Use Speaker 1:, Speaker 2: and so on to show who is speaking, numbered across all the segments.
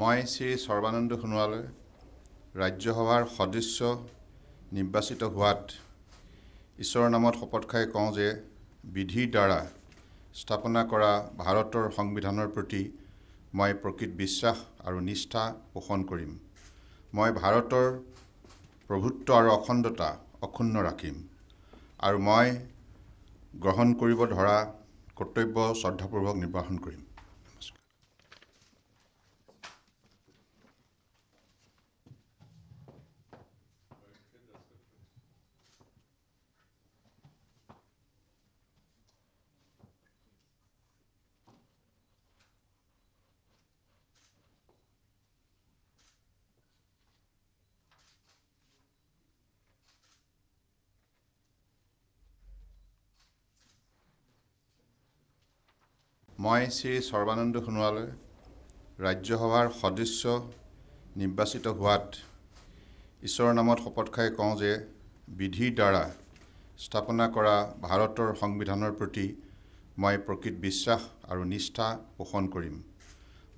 Speaker 1: মই শ্ৰী সৰ্বানন্দ সোণোৱালে ৰাজ্যসভাৰ সদস্য নিৰ্বাচিত হোৱাত ঈশ্বৰৰ নামত শপত খাই কওঁ যে বিধিৰ দ্বাৰা স্থাপনা কৰা ভাৰতৰ সংবিধানৰ প্ৰতি মই প্ৰকৃত বিশ্বাস আৰু নিষ্ঠা পোষণ কৰিম মই ভাৰতৰ প্ৰভুত্ব আৰু অখণ্ডতা অক্ষুণ্ণ ৰাখিম আৰু মই গ্ৰহণ কৰিব ধৰা কৰ্তব্য শ্ৰদ্ধাপূৰ্বক নিৰ্বাচন কৰিম মই শ্ৰী সৰ্বানন্দ সোণোৱাল ৰাজ্যসভাৰ সদস্য নিৰ্বাচিত হোৱাত ঈশ্বৰৰ নামত শপত খাই কওঁ যে বিধিৰ দ্বাৰা স্থাপনা কৰা ভাৰতৰ সংবিধানৰ প্ৰতি মই প্ৰকৃত বিশ্বাস আৰু নিষ্ঠা পোষণ কৰিম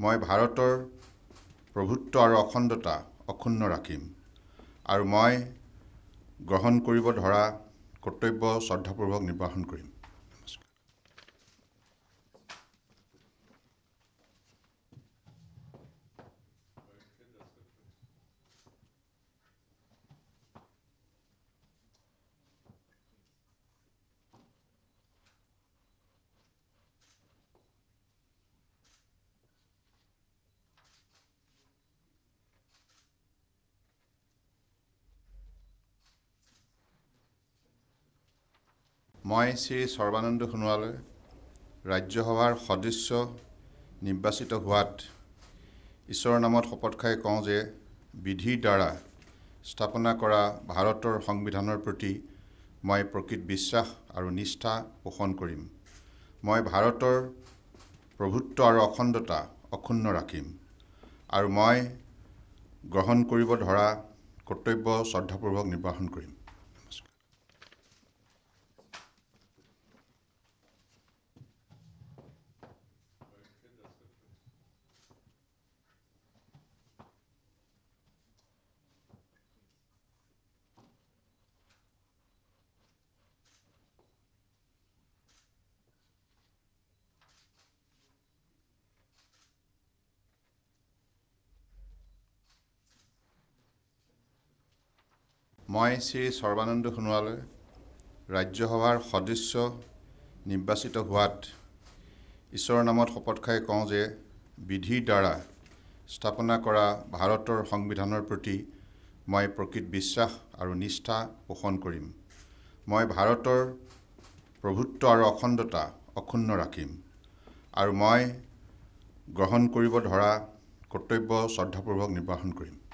Speaker 1: মই ভাৰতৰ প্ৰভুত্ব আৰু অখণ্ডতা অক্ষুণ্ণ ৰাখিম আৰু মই গ্ৰহণ কৰিব ধৰা কৰ্তব্য শ্ৰদ্ধাপূৰ্বক নিৰ্বাহন কৰিম মই শ্ৰী সৰ্বানন্দ সোণোৱালে ৰাজ্যসভাৰ সদস্য নিৰ্বাচিত হোৱাত ঈশ্বৰৰ নামত শপত খাই কওঁ যে বিধিৰ দ্বাৰা স্থাপনা কৰা ভাৰতৰ সংবিধানৰ প্ৰতি মই প্ৰকৃত বিশ্বাস আৰু নিষ্ঠা পোষণ কৰিম মই ভাৰতৰ প্ৰভুত্ব আৰু অখণ্ডতা অক্ষুণ্ণ ৰাখিম আৰু মই গ্ৰহণ কৰিব ধৰা কৰ্তব্য শ্ৰদ্ধাপূৰ্বক নিৰ্বাচন কৰিম মই শ্ৰী সৰ্বানন্দ সোণোৱাল ৰাজ্যসভাৰ সদস্য নিৰ্বাচিত হোৱাত ঈশ্বৰৰ নামত শপত খাই কওঁ যে বিধিৰ দ্বাৰা স্থাপনা কৰা ভাৰতৰ সংবিধানৰ প্ৰতি মই প্ৰকৃত বিশ্বাস আৰু নিষ্ঠা পোষণ কৰিম মই ভাৰতৰ প্ৰভুত্ব আৰু অখণ্ডতা অক্ষুণ্ণ ৰাখিম আৰু মই গ্ৰহণ কৰিব ধৰা কৰ্তব্য শ্ৰদ্ধাপূৰ্বক নিৰ্বাহন কৰিম